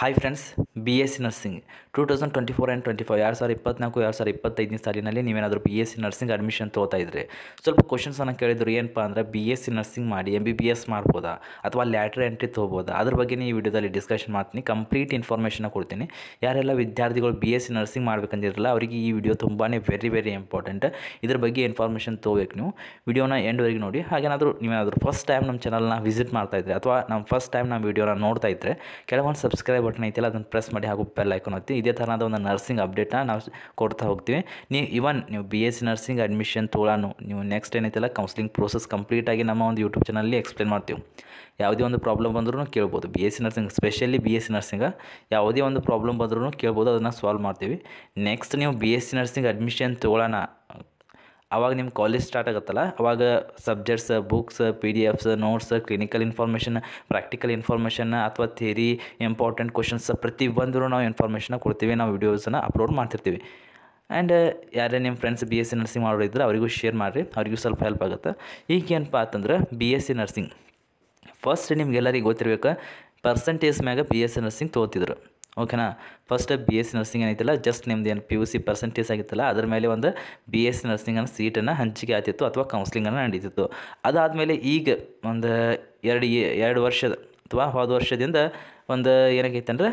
hi friends B S C nursing two thousand twenty four and twenty four ಎರಡು ಸಾವಿರ ಇಪ್ಪತ್ನಾಲ್ಕು ಎರಡು ಸಾವಿರ ಇಪ್ಪತ್ತೈದನೇ ಸಾಲಿನಲ್ಲಿ ನೀವೇನಾದರೂ B S C nursing admission ತೊಗೋತಾ ಇದ್ದರೆ ಸ್ವಲ್ಪ ಕ್ವಶನ್ಸನ್ನು ಕೇಳಿದ್ರು ಏನಪ್ಪಾ ಅಂದರೆ ಬಿ ಎಸ್ ಸಿ ನರ್ಸಿಂಗ್ ಮಾಡಿ ಎಮ್ ಬಿ ಬಿ ಎಸ್ ಮಾಡ್ಬೋದಾ ಅಥವಾ ಲ್ಯಾಟ್ರ್ ಎಂಟ್ರಿ ತೊಗೋಬೋದಾ ಅದ್ರ ಬಗ್ಗೆ ಈ ವಿಡಿಯೋದಲ್ಲಿ ಡಿಸ್ಕಷನ್ ಮಾಡ್ತೀನಿ ಕಂಪ್ಲೀಟ್ ಇನ್ಫಾರ್ಮೇಷನ್ನ ಕೊಡ್ತೀನಿ ಯಾರೆಲ್ಲ ವಿದ್ಯಾರ್ಥಿಗಳು ಬಿ ಎಸ್ ಸಿ ನರ್ಸಿಂಗ್ ಮಾಡ್ಬೇಕಂದಿರಲ್ಲ ಅವರಿಗೆ ಈ ವಿಡಿಯೋ ತುಂಬಾ ವೆರಿ ವೆರಿ ಇಂಪಾರ್ಟೆಂಟ್ ಇದ್ರ ಬಗ್ಗೆ ಇನ್ಫಾರ್ಮೇಷನ್ ತೊಗೋಬೇಕು ನೀವು ವಿಡಿಯೋನ ಎಂಡ್ವರೆಗೆ ನೋಡಿ ಹಾಗೇನಾದರೂ ನೀವೇನಾದರೂ ಫಸ್ಟ್ ಟೈಮ್ ನಮ್ಮ ಚಾನಲ್ನ ವಿಸಿಟ್ ಮಾಡ್ತಾ ಇದ್ದರೆ ಅಥವಾ ನಮ್ಮ ಫಸ್ಟ್ ಟೈಮ್ ನಮ್ಮ ವಿಡಿಯೋನ ನೋಡ್ತಾ ಇದ್ದರೆ ಕೆಲವೊಂದು ಸಬ್ಸ್ಕ್ರೈಬ್ ಬಟನ್ ಐತಿಲ್ಲ ಅದನ್ನು ಪ್ರೆಸ್ ಮಾಡಿ ಹಾಗೂ ಬೆಲ್ ಐಕಾನ್ ಒತ್ತಿ ಇದೇ ಥರದ ಒಂದು ನರ್ಸಿಂಗ್ ಅಪ್ಡೇಟ್ನ ನಾವು ಕೊಡ್ತಾ ಹೋಗ್ತೀವಿ ನೀವು ಇವನ್ ನೀವು B S C nursing admission ತೊಗೊಳ್ಳೋನು ನೀವು ನೆಕ್ಸ್ಟ್ ಏನೈತಿಲ್ಲ ಕೌನ್ಸಿಲಿಂಗ್ ಪ್ರೋಸೆಸ್ ಕಂಪ್ಲೀಟಾಗಿ ನಮ್ಮ ಒಂದು ಯೂಟ್ಯೂಬ್ ಚಾನಲ್ಲಿ ಎಕ್ಸ್ಪ್ಲೇನ್ ಮಾಡ್ತೀವಿ ಯಾವುದೇ ಒಂದು ಪ್ರಾಬ್ಲಮ್ ಬಂದ್ರೂ ಕೇಳ್ಬೋದು B S C nursing specially B S C nursing ಯಾವುದೇ ಒಂದು ಪ್ರಾಬ್ಲಮ್ ಬಂದ್ರೂ ಕೇಳ್ಬೋದು ಅದನ್ನು ಸಾಲ್ವ್ ಮಾಡ್ತೀವಿ ನೆಕ್ಸ್ಟ್ ನೀವು B S C nursing admission ತೊಗೊಳ್ಳೋಣ ಆವಾಗ ನಿಮ್ಮ ಕಾಲೇಜ್ ಸ್ಟಾರ್ಟ್ ಆಗುತ್ತಲ್ಲ ಅವಾಗ subjects books P D Fs notes clinical information practical information ಅಥವಾ ಥೇರಿ ಇಂಪಾರ್ಟೆಂಟ್ ಕ್ವಶನ್ಸ್ ಒಂದರೂ ನಾವು ಇನ್ಫಾರ್ಮೇಷನ್ನ ಕೊಡ್ತೀವಿ ನಾವು ವೀಡಿಯೋಸನ್ನು ಅಪ್ಲೋಡ್ ಮಾಡ್ತಿರ್ತೀವಿ ಆ್ಯಂಡ್ ಯಾರೇ ನಿಮ್ಮ friends B S C nursing ಮಾಡೋರಿದ್ರೆ ಅವರಿಗೂ ಶೇರ್ ಮಾಡಿರಿ ಅವರಿಗೂ ಸ್ವಲ್ಪ ಹೆಲ್ಪ್ ಆಗುತ್ತೆ ಈಗೇನಪ್ಪ ಅಂತಂದ್ರೆ B S C nursing first ನಿಮ್ಗೆಲ್ಲರಿಗೆ ಗೊತ್ತಿರಬೇಕು ಪರ್ಸೆಂಟೇಜ್ ಮ್ಯಾಗ ಬಿ ಎಸ್ ಸಿ ನರ್ಸಿಂಗ್ ತೋತಿದ್ರು ಓಕೆನಾ first B S C nursing ಏನೈತಿಲ್ಲ ಜಸ್ಟ್ ನಿಮ್ದು ಏನು ಪಿ ಯು ಸಿ ಪರ್ಸೆಂಟೇಜ್ ಆಗಿತ್ತಲ್ಲ ಅದ್ರ ಮೇಲೆ ಒಂದು ಬಿ ಎಸ್ ಸಿ ನರ್ಸಿಂಗ್ ಅನ್ನೋ ಸೀಟನ್ನು ಹಂಚಿಕೆ ಆಗ್ತಿತ್ತು ಅಥವಾ ಕೌನ್ಸ್ಲಿಂಗನ್ನು ನಡೀತಿತ್ತು ಅದಾದಮೇಲೆ ಈಗ ಒಂದು ಎರಡು ಎರಡು ವರ್ಷದ ಅಥವಾ ಹೋದ ವರ್ಷದಿಂದ ಒಂದು ಏನಾಗೈತೆ ಅಂದರೆ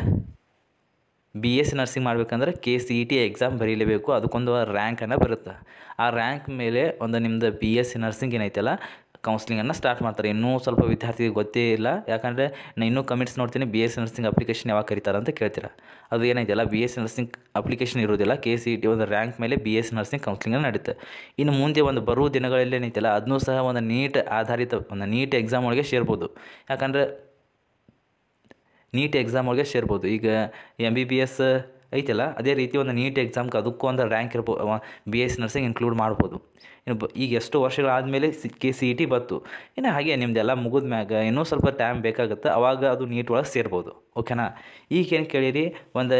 ಬಿ ಎಸ್ ಸಿ ನರ್ಸಿಂಗ್ ಮಾಡಬೇಕಂದ್ರೆ K C E e T exam ಬರೀಲೇಬೇಕು ಅದಕ್ಕೊಂದು ರ್ಯಾಂಕನ್ನು ಬರುತ್ತೆ ಆ ರ್ಯಾಂಕ್ ಮೇಲೆ ಒಂದು ನಿಮ್ಮದು ಬಿ ಎಸ್ ಸಿ ನರ್ಸಿಂಗ್ ಏನೈತಲ್ಲ ಕೌನ್ಸಿಲಿಂಗನ್ನು ಸ್ಟಾರ್ಟ್ ಮಾಡ್ತಾರೆ ಇನ್ನೂ ಸ್ವಲ್ಪ ವಿದ್ಯಾರ್ಥಿಗೆ ಗೊತ್ತೇ ಇಲ್ಲ ಯಾಕಂದರೆ ನಾನು ಇನ್ನೂ ಕಮೆಂಟ್ಸ್ ನೋಡ್ತೀನಿ ಬಿ ಎಸ್ ನರ್ಸಿಂಗ್ ಅಪ್ಲಿಕೇಶನ್ ಯಾವಾಗ ಕರೀತಾರೆ ಅಂತ ಕೇಳ್ತೀರಾ ಅದು ಏನಿದೆಯಲ್ಲ ಬಿ ಎಸ್ ನರ್ಸಿಂಗ್ ಅಪ್ಲಿಕೇಶನ್ ಇರೋದಿಲ್ಲ ಕೆ ಸಿ ಟಿ ಒಂದು ರ್ಯಾಂಕ್ ಮೇಲೆ ಬಿ ಎಸ್ ನರ್ಸಿಂಗ್ ಕೌನ್ಸಿಲಿಂಗ್ ನಡೀತೆ ಇನ್ನು ಮುಂದೆ ಒಂದು ಬರುವ ದಿನಗಳಲ್ಲಿ ಏನೈತಲ್ಲ ಅದನ್ನೂ ಸಹ ಒಂದು ನೀಟ್ ಆಧಾರಿತ ಒಂದು ನೀಟ್ ಎಕ್ಸಾಮ್ ಒಳಗೆ ಸೇರ್ಬೋದು ಯಾಕಂದರೆ ನೀಟ್ ಎಕ್ಸಾಮ್ ಒಳಗೆ ಸೇರ್ಬೋದು ಈಗ ಎಮ್ ಬಿ ಬಿ ಎಸ್ ಐತಲ್ಲ ಅದೇ ರೀತಿ ಒಂದು ನೀಟ್ ಎಕ್ಸಾಮ್ಗೆ ಅದಕ್ಕೂ ಒಂದು ರ್ಯಾಂಕ್ ಇರ್ಬೋದು ಬಿ ಎಸ್ ನರ್ಸಿಂಗ್ ಇನ್ಕ್ಲೂಡ್ ಮಾಡ್ಬೋದು ಇನ್ನು ಈಗ ಎಷ್ಟು ವರ್ಷಗಳಾದಮೇಲೆ C K C E T ಬಂತು ಇನ್ನು ಹಾಗೆ ನಿಮ್ದೆಲ್ಲ ಮುಗಿದ ಮ್ಯಾಗ ಇನ್ನೂ ಸ್ವಲ್ಪ ಟೈಮ್ ಬೇಕಾಗುತ್ತೆ ಅವಾಗ ಅದು ನೀಟ್ ಒಳಗೆ ಸೇರ್ಬೋದು ಓಕೆನಾ ಈಗೇನು ಕೇಳಿರಿ ಒಂದು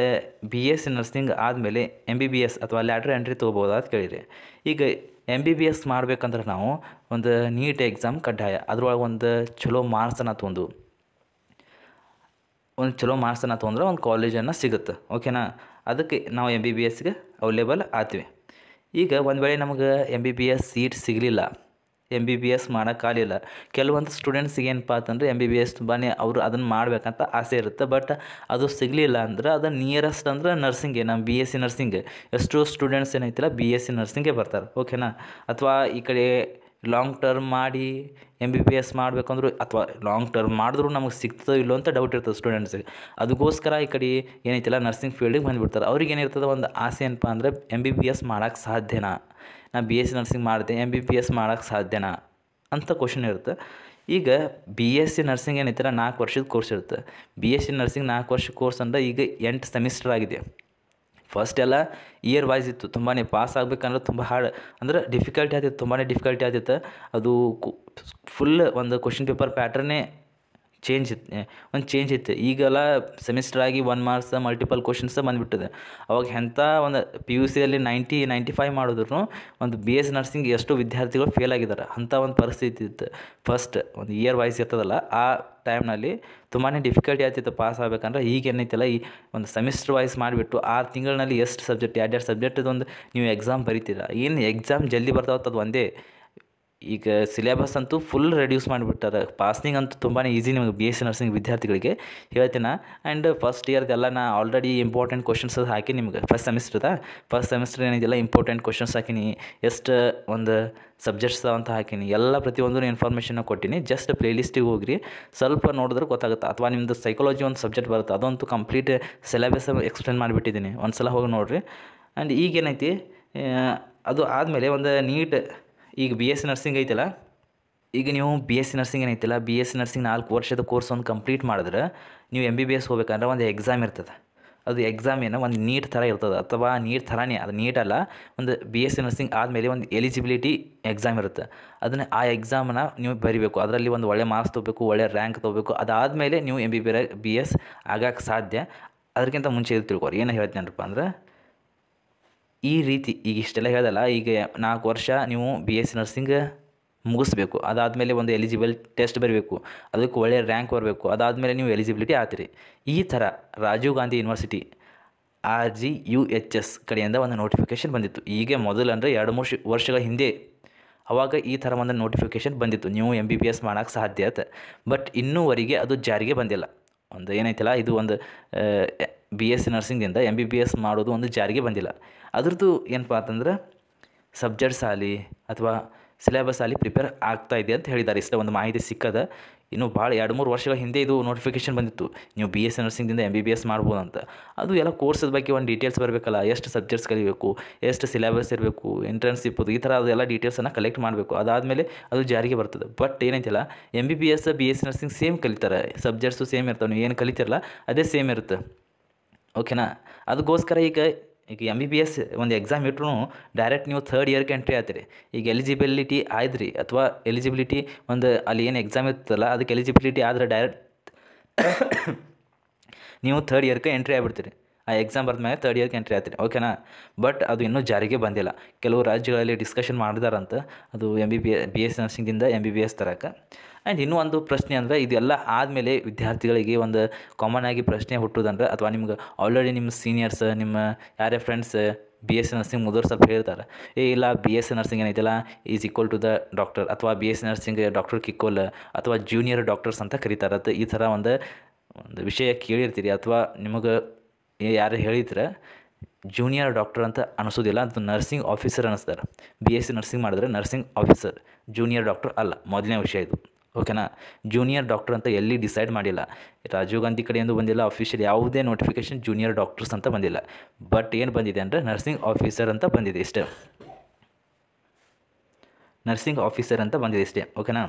ಬಿ ಎಸ್ ನರ್ಸಿಂಗ್ ಆದಮೇಲೆ ಎಮ್ ಬಿ ಬಿ ಎಸ್ ಅಥವಾ ಲ್ಯಾಟ್ರ್ ಎಂಟ್ರಿ ತೊಗೋಬೋದಾ ಅಂತ ಕೇಳಿರಿ ಈಗ ಎಮ್ ಬಿ ಬಿ ಎಸ್ ಮಾಡ್ಬೇಕಂದ್ರೆ ನಾವು ಒಂದು ನೀಟ್ ಎಕ್ಸಾಮ್ ಕಡ್ಡಾಯ ಅದ್ರೊಳಗೆ ಒಂದು ಚಲೋ ಮಾರ್ಕ್ಸನ್ನು ತೊಂದು ಒಂದು ಚಲೋ ಮಾರ್ಕ್ಸನ್ನು ತೊಂದರೆ ಒಂದು ಕಾಲೇಜನ್ನು ಸಿಗುತ್ತೆ ಓಕೆನಾ ಅದಕ್ಕೆ ನಾವು ಎಮ್ ಬಿ ಬಿ ಎಸ್ಗೆ ಅವೈಲೇಬಲ್ ಆಗ್ತೀವಿ ಈಗ ಒಂದು ವೇಳೆ ನಮಗೆ M B B S seat ಸಿಗಲಿಲ್ಲ ಎಮ್ ಬಿ ಬಿ ಎಸ್ ಮಾಡೋಕ್ಕಾಗಲಿಲ್ಲ ಕೆಲವೊಂದು ಸ್ಟೂಡೆಂಟ್ಸ್ಗೆ ಏನಪ್ಪ ಅಂತಂದರೆ ಎಮ್ ಬಿ ಬಿ ಎಸ್ ತುಂಬಾ ಅವರು ಅದನ್ನು ಮಾಡಬೇಕಂತ ಆಸೆ ಇರುತ್ತೆ ಬಟ್ ಅದು ಸಿಗಲಿಲ್ಲ ಅಂದ್ರೆ ಅದು ನಿಯರೆಸ್ಟ್ ಅಂದ್ರೆ ನರ್ಸಿಂಗೆ ನಮ್ಮ ಬಿ ಎಸ್ ಸಿ ನರ್ಸಿಂಗ್ ಎಷ್ಟೋ ಸ್ಟೂಡೆಂಟ್ಸ್ ಏನೈತಿಲ್ಲ ಬಿ ಎಸ್ ಸಿ ನರ್ಸಿಂಗೇ ಬರ್ತಾರೆ ಓಕೆನಾ ಅಥವಾ ಈ ಕಡೆ ಲಾಂಗ್ ಟರ್ಮ್ ಮಾಡಿ ಎಮ್ ಬಿ ಬಿ ಎಸ್ ಮಾಡಬೇಕಂದ್ರೂ ಅಥವಾ ಲಾಂಗ್ ಟರ್ಮ್ ಮಾಡಿದ್ರು ನಮಗೆ ಸಿಗ್ತದೋ ಇಲ್ಲೋ ಅಂತ ಡೌಟ್ ಇರ್ತದೆ ಸ್ಟೂಡೆಂಟ್ಸಿಗೆ ಅದಕ್ಕೋಸ್ಕರ ಈ ಕಡೆ ಏನೈತಿಲ್ಲ ನರ್ಸಿಂಗ್ ಫೀಲ್ಡಿಗೆ ಬಂದುಬಿಡ್ತಾರೆ ಅವ್ರಿಗೆ ಏನಿರ್ತದೆ ಒಂದು ಆಸೆ ಏನಪ್ಪ ಅಂದರೆ ಎಮ್ ಬಿ ಬಿ ಎಸ್ ಮಾಡೋಕ್ಕೆ ಸಾಧ್ಯನಾ ನಾ ಬಿ ಎಸ್ ಸಿ ನರ್ಸಿಂಗ್ ಮಾಡಿದೆ ಎಮ್ ಬಿ ಬಿ ಎಸ್ ಮಾಡೋಕ್ಕೆ ಸಾಧ್ಯನಾ ಅಂತ ಕ್ವಶನ್ ಇರುತ್ತೆ ಈಗ ಬಿ ಎಸ್ ಸಿ ನರ್ಸಿಂಗ್ ಏನೈತಿಲ್ಲ ನಾಲ್ಕು ವರ್ಷದ ಕೋರ್ಸ್ ಇರುತ್ತೆ ಬಿ ಎಸ್ ಸಿ ನರ್ಸಿಂಗ್ ನಾಲ್ಕು ವರ್ಷ ಕೋರ್ಸ್ ಅಂದರೆ ಈಗ ಎಂಟು ಸೆಮಿಸ್ಟರ್ ಆಗಿದೆ ಫಸ್ಟ್ ಎಲ್ಲ ಇಯರ್ ವೈಸ್ ಇತ್ತು ತುಂಬಾ ಪಾಸ್ ಆಗಬೇಕಂದ್ರೆ ತುಂಬ ಹಾರ್ಡ್ ಅಂದ್ರೆ ಡಿಫಿಕಲ್ಟಿ ಆಗ್ತಿತ್ತು ತುಂಬಾ ಡಿಫಿಕಲ್ಟಿ ಆಗ್ತಿತ್ತು ಅದು ಫುಲ್ ಒಂದು ಕ್ವಶನ್ ಪೇಪರ್ ಪ್ಯಾಟ್ರನ್ನೇ ಚೇಂಜ್ ಇತ್ತು ಒಂದು ಚೇಂಜ್ ಇತ್ತು ಈಗೆಲ್ಲ ಸೆಮಿಸ್ಟರ್ ಆಗಿ ಒನ್ ಮಾರ್ಕ್ಸ್ ಮಲ್ಟಿಪಲ್ ಕ್ವಶನ್ಸ್ ಬಂದುಬಿಟ್ಟಿದೆ ಅವಾಗ ಎಂಥ ಒಂದು ಪಿ ಯು ಸಿಯಲ್ಲಿ ನೈಂಟಿ ನೈಂಟಿ ಫೈವ್ ಮಾಡಿದ್ರು ಒಂದು ಬಿ ಎಸ್ ನರ್ಸಿಂಗ್ ಎಷ್ಟು ವಿದ್ಯಾರ್ಥಿಗಳು ಫೇಲ್ ಆಗಿದ್ದಾರೆ ಅಂಥ ಒಂದು ಪರಿಸ್ಥಿತಿ ಇತ್ತು ಫಸ್ಟ್ ಒಂದು ಇಯರ್ ವೈಸ್ ಇರ್ತದಲ್ಲ ಆ ಟೈಮ್ನಲ್ಲಿ ತುಂಬಾ ಡಿಫಿಕಲ್ಟಿ ಆಗ್ತಿತ್ತು ಪಾಸ್ ಆಗಬೇಕಂದ್ರೆ ಈಗ ಏನೈತಿಲ್ಲ ಈ ಒಂದು ಸೆಮಿಸ್ಟರ್ ವೈಸ್ ಮಾಡಿಬಿಟ್ಟು ಆ ತಿಂಗಳಲ್ಲಿ ಎಷ್ಟು ಸಬ್ಜೆಕ್ಟ್ ಎರಡೆರಡು ಸಬ್ಜೆಕ್ಟ್ದೊಂದು ನೀವು ಎಕ್ಸಾಮ್ ಬರಿತೀರ ಏನು ಎಕ್ಸಾಮ್ ಜಲ್ದಿ ಬರ್ತಾವತ್ತು ಒಂದೇ ಈಗ ಸಿಲೆಬಸ್ ಅಂತೂ ಫುಲ್ ರೆಡ್ಯೂಸ್ ಮಾಡಿಬಿಟ್ಟಾರೆ ಪಾಸಿಂಗ್ ಅಂತೂ ತುಂಬಾ ಈಸಿ ನಿಮಗೆ ಬಿ ಎಸ್ ಸಿ ನರ್ಸಿಂಗ್ ವಿದ್ಯಾರ್ಥಿಗಳಿಗೆ ಹೇಳ್ತೀನಿ ಆ್ಯಂಡ್ ಫಸ್ಟ್ ಇಯರ್ಗೆಲ್ಲ ನಾ ಆಲ್ರೆಡಿ ಇಂಪಾರ್ಟೆಂಟ್ ಕ್ವಶನ್ಸ್ ಹಾಕಿ ನಿಮ್ಗೆ ಫಸ್ಟ್ ಸೆಮಿಸ್ಟರ್ದ ಫಸ್ಟ್ ಸೆಮಿಸ್ಟರ್ ಏನಿದೆಲ್ಲ ಇಂಪಾರ್ಟೆಂಟ್ ಕ್ವಶನ್ಸ್ ಹಾಕಿನಿ ಎಷ್ಟು ಒಂದು ಸಬ್ಜೆಕ್ಟ್ಸ್ ಅಂತ ಹಾಕೀನಿ ಎಲ್ಲ ಪ್ರತಿಯೊಂದೂ ಇನ್ಫಾರ್ಮೇಷನ್ನ ಕೊಟ್ಟಿನಿ ಜಸ್ಟ್ ಪ್ಲೇ ಲಿಸ್ಟಿಗೆ ಹೋಗ್ರಿ ಸ್ವಲ್ಪ ನೋಡಿದ್ರೆ ಗೊತ್ತಾಗುತ್ತೆ ಅಥವಾ ನಿಮ್ಮದು ಸೈಕಾಲಜಿ ಒಂದು ಸಬ್ಜೆಕ್ಟ್ ಬರುತ್ತೆ ಅದಂತೂ ಕಂಪ್ಲೀಟ್ ಸಿಲೆಬಸ್ ಎಕ್ಸ್ಪ್ಲೇನ್ ಮಾಡಿಬಿಟ್ಟಿದ್ದೀನಿ ಒಂದು ಸಲ ಹೋಗಿ ನೋಡಿರಿ ಆ್ಯಂಡ್ ಈಗೇನೈತಿ ಅದು ಆದಮೇಲೆ ಒಂದು ನೀಟ್ ಈಗ ಬಿ ಎಸ್ ನರ್ಸಿಂಗ್ ಐತಲ್ಲ ಈಗ ನೀವು ಬಿ ಎಸ್ ಸಿ ನರ್ಸಿಂಗ್ ಏನೈತಿಲ್ಲ ಬಿ ಎಸ್ ಸಿ ನರ್ಸಿಂಗ್ ನಾಲ್ಕು ವರ್ಷದ ಕೋರ್ಸ್ ಒಂದು ಕಂಪ್ಲೀಟ್ ಮಾಡಿದ್ರೆ ನೀವು ಎಮ್ ಬಿ ಬಿ ಎಸ್ ಹೋಗ್ಬೇಕಂದ್ರೆ ಒಂದು ಎಕ್ಸಾಮ್ ಇರ್ತದೆ ಅದು ಎಕ್ಸಾಮ್ ಏನೋ ಒಂದು ನೀಟ್ ಥರ ಇರ್ತದೆ ಅಥವಾ ನೀಟ್ ಥರನೇ ಅದು ನೀಟ್ ಅಲ್ಲ ಒಂದು ಬಿ ಎಸ್ ಸಿ ನರ್ಸಿಂಗ್ ಆದಮೇಲೆ ಒಂದು ಎಲಿಜಿಬಿಲಿಟಿ ಎಕ್ಸಾಮ್ ಇರುತ್ತೆ ಅದನ್ನು ಆ ಎಕ್ಸಾಮನ್ನ ನೀವು ಬರಿಬೇಕು ಅದರಲ್ಲಿ ಒಂದು ಒಳ್ಳೆ ಮಾರ್ಕ್ಸ್ ತೊಗೋಬೇಕು ಒಳ್ಳೆ ರ್ಯಾಂಕ್ ತೊಗೋಬೇಕು ಅದಾದಮೇಲೆ ನೀವು M B B B S ಆಗಕ್ಕೆ ಸಾಧ್ಯ ಅದಕ್ಕಿಂತ ಮುಂಚೆ ಇದು ತಿಳ್ಕೊರಿ ಏನು ಹೇಳ್ತೀನಪ್ಪ ಅಂದ್ರೆ ಈ ರೀತಿ ಈಗ ಇಷ್ಟೆಲ್ಲ ಹೇಳ್ದಲ್ಲ ಈಗ ನಾಲ್ಕು ವರ್ಷ ನೀವು ಬಿ ಎಸ್ ಸಿ ನರ್ಸಿಂಗ್ ಮುಗಿಸ್ಬೇಕು ಅದಾದಮೇಲೆ ಒಂದು ಎಲಿಜಿಬಲ್ ಟೆಸ್ಟ್ ಬರಬೇಕು ಅದಕ್ಕೆ ಒಳ್ಳೆಯ ರ್ಯಾಂಕ್ ಬರಬೇಕು ಅದಾದಮೇಲೆ ನೀವು ಎಲಿಜಿಬಿಲಿಟಿ ಆತೀರಿ ಈ ಥರ Rajiv Gandhi university R G U H S ಕಡೆಯಿಂದ ಒಂದು ನೋಟಿಫಿಕೇಷನ್ ಬಂದಿತ್ತು ಈಗ ಮೊದಲು ಅಂದರೆ ಎರಡು ಮೂರು ವರ್ಷಗಳ ಹಿಂದೆ ಅವಾಗ ಈ ಥರ ಒಂದು ನೋಟಿಫಿಕೇಷನ್ ಬಂದಿತ್ತು ನೀವು ಎಮ್ ಬಿ ಬಿ ಎಸ್ ಮಾಡೋಕ್ಕೆ ಸಾಧ್ಯ ಆಯ್ತು ಬಟ್ ಇನ್ನೂವರೆಗೆ ಅದು ಜಾರಿಗೆ ಬಂದಿಲ್ಲ ಒಂದು ಏನೈತಲ್ಲ ಇದು ಒಂದು ಬಿ ಎಸ್ ಸಿ ನರ್ಸಿಂಗಿಂದ ಎಮ್ ಬಿ ಬಿ ಎಸ್ ಮಾಡೋದು ಒಂದು ಜಾರಿಗೆ ಬಂದಿಲ್ಲ ಅದ್ರದ್ದು ಏನಪ್ಪ ಅಂತಂದ್ರೆ ಸಬ್ಜೆಕ್ಟ್ಸ್ ಆಗಲಿ ಅಥವಾ ಸಿಲೆಬಸ್ ಆಗಲಿ ಪ್ರಿಪೇರ್ ಆಗ್ತಾ ಇದೆ ಅಂತ ಹೇಳಿದ್ದಾರೆ ಇಷ್ಟ ಒಂದು ಮಾಹಿತಿ ಸಿಕ್ಕದ ಇನ್ನೂ ಭಾಳ ಎರಡು ಮೂರು ವರ್ಷಗಳ ಹಿಂದೆ ಇದು ನೋಟಿಫಿಕೇಶನ್ ಬಂದಿತ್ತು ನೀವು ಬಿ ಎಸ್ ಸಿ ನರ್ಸಿಂಗ್ದಿಂದ ಎಮ್ ಬಿ ಬಿ ಎಸ್ ಮಾಡ್ಬೋದು ಅಂತ ಅದು ಎಲ್ಲ ಕೋರ್ಸದ ಬಗ್ಗೆ ಒಂದು ಡೀಟೇಲ್ಸ್ ಬರಬೇಕಲ್ಲ ಎಷ್ಟು ಸಬ್ಜೆಕ್ಟ್ಸ್ ಕಲಿಬೇಕು ಎಷ್ಟು ಸಿಲೆಬಸ್ ಇರಬೇಕು ಎಂಟ್ರೆನ್ಸ್ ಈ ಥರ ಅದೆಲ್ಲ ಡೀಟೇಲ್ಸನ್ನು ಕಲೆಕ್ಟ್ ಮಾಡಬೇಕು ಅದಾದಮೇಲೆ ಅದು ಜಾರಿಗೆ ಬರ್ತದೆ ಬಟ್ ಏನೈತಿಲ್ಲ M B B S B S nursing same ಕಲಿತಾರೆ ಸಬ್ಜೆಕ್ಟ್ಸು ಸೇಮ್ ಇರ್ತವೆ ನೀವು ಏನು ಕಲಿತಿರಲ್ಲ ಅದೇ ಸೇಮ್ ಇರುತ್ತೆ ಓಕೆನಾ ಅದಕ್ಕೋಸ್ಕರ ಈಗ ಈಗ ಎಮ್ ಬಿ ಬಿ ಎಸ್ ಒಂದು ಎಕ್ಸಾಮ್ ಇಟ್ಟರು ಡೈರೆಕ್ಟ್ ನೀವು ಥರ್ಡ್ ಇಯರ್ಗೆ ಎಂಟ್ರಿ ಆಗ್ತೀರಿ ಈಗ ಎಲಿಜಿಬಿಲಿಟಿ ಆಯ್ದ್ರಿ ಅಥವಾ ಎಲಿಜಿಬಿಲಿಟಿ ಒಂದು ಅಲ್ಲಿ ಏನು ಎಕ್ಸಾಮ್ ಇರ್ತದಲ್ಲ ಅದಕ್ಕೆ ಎಲಿಜಿಬಿಲಿಟಿ ಆದರೆ ಡೈರೆಕ್ಟ್ ನೀವು ಥರ್ಡ್ ಇಯರ್ಗೆ ಎಂಟ್ರಿ ಆಗಿಬಿಡ್ತೀರಿ ಆ ಎಕ್ಸಾಮ್ ಬರೆದ ಮೇಲೆ ತರ್ಡ್ ಇಯರ್ಗೆ ಎಂಟ್ರಿ ಆಗ್ತೀನಿ ಓಕೆನಾ ಬಟ್ ಅದು ಇನ್ನೂ ಜಾರಿಗೆ ಬಂದಿಲ್ಲ ಕೆಲವು ರಾಜ್ಯಗಳಲ್ಲಿ ಡಿಸ್ಕಷನ್ ಮಾಡಿದಾರಂತ ಅದು M B B B S ನರ್ಸಿಂಗಿಂದ ಎಮ್ ಬಿ ಬಿ ಎಸ್ ತರಕ್ಕೆ ಆ್ಯಂಡ್ ಇನ್ನೂ ಒಂದು ಪ್ರಶ್ನೆ ಅಂದರೆ ಇದೆಲ್ಲ ಆದಮೇಲೆ ವಿದ್ಯಾರ್ಥಿಗಳಿಗೆ ಒಂದು ಕಾಮನ್ ಆಗಿ ಪ್ರಶ್ನೆ ಹುಟ್ಟುವುದಂದ್ರೆ ಅಥವಾ ನಿಮ್ಗೆ ಆಲ್ರೆಡಿ ನಿಮ್ಮ ಸೀನಿಯರ್ಸ್ ನಿಮ್ಮ ಯಾರೇ friends B S C nursing ಮುದೋರು ಸ್ವಲ್ಪ ಹೇಳ್ತಾರೆ ಏ ಇಲ್ಲ ಬಿ ಎಸ್ ಸಿ ನರ್ಸಿಂಗ್ ಏನೈತಿಲ್ಲ is equal to the doctor ಅಥವಾ B S C nursing doctor ಕಿಕ್ಕೋಲ್ ಅಥವಾ ಜೂನಿಯರ್ ಡಾಕ್ಟರ್ಸ್ ಅಂತ ಕರೀತಾರೆ ಈ ಥರ ಒಂದು ಒಂದು ವಿಷಯ ಕೇಳಿರ್ತೀರಿ ಅಥವಾ ನಿಮಗೆ ಯಾರು ಹೇಳಿದ್ರೆ ಜೂನಿಯರ್ ಡಾಕ್ಟರ್ ಅಂತ ಅನಿಸೋದಿಲ್ಲ ಅದು ನರ್ಸಿಂಗ್ ಆಫೀಸರ್ ಅನ್ನಿಸ್ತಾರೆ ಬಿ ಎಸ್ ಸಿ ನರ್ಸಿಂಗ್ ಮಾಡಿದ್ರೆ ನರ್ಸಿಂಗ್ ಆಫೀಸರ್ ಜೂನಿಯರ್ ಡಾಕ್ಟರ್ ಅಲ್ಲ ಮೊದಲನೇ ವಿಷಯ ಇದು ಓಕೆನಾ ಜೂನಿಯರ್ ಡಾಕ್ಟರ್ ಅಂತ ಎಲ್ಲಿ ಡಿಸೈಡ್ ಮಾಡಿಲ್ಲ ರಾಜೀವ್ ಗಾಂಧಿ ಕಡೆಯಿಂದ ಬಂದಿಲ್ಲ ಅಫಿಷಿಯಲ್ ಯಾವುದೇ ನೋಟಿಫಿಕೇಶನ್ ಜೂನಿಯರ್ ಡಾಕ್ಟರ್ಸ್ ಅಂತ ಬಂದಿಲ್ಲ ಬಟ್ ಏನು ಬಂದಿದೆ ಅಂದರೆ ನರ್ಸಿಂಗ್ ಆಫೀಸರ್ ಅಂತ ಬಂದಿದೆ ಇಷ್ಟೇ ನರ್ಸಿಂಗ್ ಆಫೀಸರ್ ಅಂತ ಬಂದಿದೆ ಇಷ್ಟೇ ಓಕೆನಾ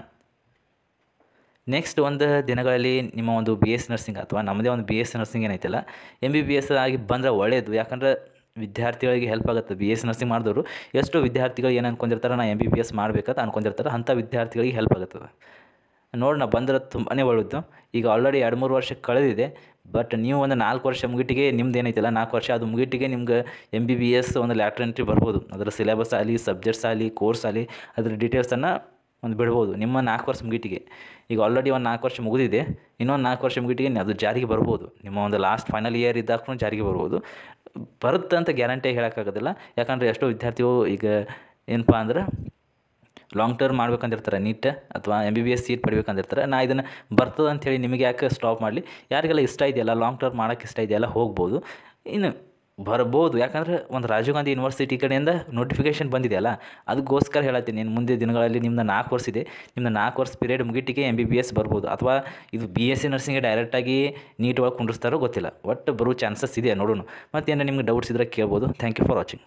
ನೆಕ್ಸ್ಟ್ ಒಂದು ದಿನಗಳಲ್ಲಿ ನಿಮ್ಮ ಒಂದು ಬಿ ಎಸ್ ನರ್ಸಿಂಗ್ ಅಥವಾ ನಮ್ಮದೇ ಒಂದು ಬಿ ಎಸ್ ನರ್ಸಿಂಗ್ ಏನೈತಲ್ಲ ಎಮ್ ಬಿ ಬಿ ಎಸ್ ಆಗಿ ಬಂದರೆ ಒಳ್ಳೆಯದು ಯಾಕಂದ್ರೆ ವಿದ್ಯಾರ್ಥಿಗಳಿಗೆ ಹೆಲ್ಪ್ ಆಗುತ್ತೆ ಬಿ ಎಸ್ ನರ್ಸಿಂಗ್ ಮಾಡಿದವರು ಎಷ್ಟು ವಿದ್ಯಾರ್ಥಿಗಳು ಏನು ಅಂದ್ಕೊಂಡಿರ್ತಾರೆ ನಾ ಎಮ್ ಬಿ ಬಿ ಎಸ್ ಮಾಡಬೇಕಂತ ಅಂದ್ಕೊಂಡಿರ್ತಾರೆ ಅಂಥ ವಿದ್ಯಾರ್ಥಿಗಳಿಗೆ ಹೆಲ್ಪ್ ಆಗುತ್ತದೆ ನೋಡೋಣ ಬಂದ್ರೆ ತುಂಬಾ ಒಳ್ಳೆಯದು ಈಗ ಆಲ್ರೆಡಿ ಎರಡು ಮೂರು ವರ್ಷ ಕಳೆದಿದೆ ಬಟ್ ನೀವು ಒಂದು ನಾಲ್ಕು ವರ್ಷ ಮುಗಿಟಿಗೆ ನಿಮ್ದು ಏನೈತಿಲ್ಲ ನಾಲ್ಕು ವರ್ಷ ಅದು ಮುಗಿಟಿಗೆ ನಿಮ್ಗೆ ಎಮ್ ಬಿ ಬಿ ಎಸ್ ಒಂದು ಲ್ಯಾಟ್ರ್ ಎಂಟ್ರಿ ಬರ್ಬೋದು ಅದರ ಸಿಲೆಬಸ್ ಆಗಲಿ ಸಬ್ಜೆಕ್ಟ್ಸ್ ಆಗಲಿ ಕೋರ್ಸ್ ಆಗಲಿ ಅದರ ಡೀಟೇಲ್ಸನ್ನು ಒಂದು ಬಿಡ್ಬೋದು ನಿಮ್ಮ ನಾಲ್ಕು ವರ್ಷ ಮುಗಿಟಿಗೆ ಈಗ ಆಲ್ರೆಡಿ ಒಂದು ನಾಲ್ಕು ವರ್ಷ ಮುಗಿದಿದೆ ಇನ್ನೊಂದು ನಾಲ್ಕು ವರ್ಷ ಮುಗಿಟಿಗೆ ಅದು ಜಾರಿಗೆ ಬರ್ಬೋದು ನಿಮ್ಮ ಒಂದು ಲಾಸ್ಟ್ ಫೈನಲ್ ಇಯರ್ ಇದ್ದಾಗ ಜಾರಿಗೆ ಬರ್ಬೋದು ಬರುತ್ತೆ ಅಂತ ಗ್ಯಾರಂಟಿ ಹೇಳೋಕ್ಕಾಗೋದಿಲ್ಲ ಯಾಕಂದರೆ ಎಷ್ಟೋ ವಿದ್ಯಾರ್ಥಿಗಳು ಈಗ ಏನಪ್ಪ ಅಂದ್ರೆ ಲಾಂಗ್ ಟರ್ಮ್ ಮಾಡ್ಬೇಕಂದಿರ್ತಾರೆ ನೀಟ್ ಅಥವಾ M B B S seat ಪಡಿಬೇಕಂದಿರ್ತಾರೆ ನಾ ಇದನ್ನು ಬರ್ತದೆ ಅಂತೇಳಿ ನಿಮಗೆ ಯಾಕೆ ಸ್ಟಾಪ್ ಮಾಡಲಿ ಯಾರಿಗೆಲ್ಲ ಇಷ್ಟ ಇದೆಯಲ್ಲ ಲಾಂಗ್ ಟರ್ಮ್ ಮಾಡೋಕ್ಕೆ ಇಷ್ಟ ಇದೆಯಲ್ಲ ಹೋಗ್ಬೋದು ಇನ್ನು ಬರ್ಬೋದು ಯಾಕಂದ್ರೆ ಒಂದು ರಾಜೀವ್ ಗಾಂಧಿ ಯೂನಿವರ್ಸಿಟಿ ಕಡೆಯಿಂದ ನೋಟಿಫಿಕೇಷನ್ ಬಂದಿದೆಯಲ್ಲ ಅದಕ್ಕೋಸ್ಕರ ಹೇಳತ್ತೀನಿ ನೀನು ಮುಂದೆ ದಿನಗಳಲ್ಲಿ ನಿಮ್ಮ ನಾಲ್ಕು ವರ್ಷ ಇದೆ ನಿಮ್ಮ ನಾಲ್ಕು ವರ್ಷ ಪೀರಿಯಡ್ ಮುಗಿಟಿಗೆ ಎಮ್ ಬಿ ಬಿ ಎಸ್ ಬರ್ಬೋದು ಅಥವಾ ಇದು ಬಿ ಎಸ್ ಸಿ ನರ್ಸಿಂಗ್ಗೆ ಡೈರೆಕ್ಟಾಗಿ ನೀಟ್ ಒಳಗೆ ಕುಂಡಿಸ್ತಾರೋ ಗೊತ್ತಿಲ್ಲ ಒಟ್ಟು ಬರೋ ಚಾನ್ಸಸ್ ಇದೆ ನೋಡೋಣ ಮತ್ತೇನು ನಿಮ್ಗೆ ಡೌಟ್ಸ್ ಇದ್ರೆ ಕೇಳ್ಬೋದು ಥ್ಯಾಂಕ್ ಯು ಫಾರ್ ವಾಚಿಂಗ್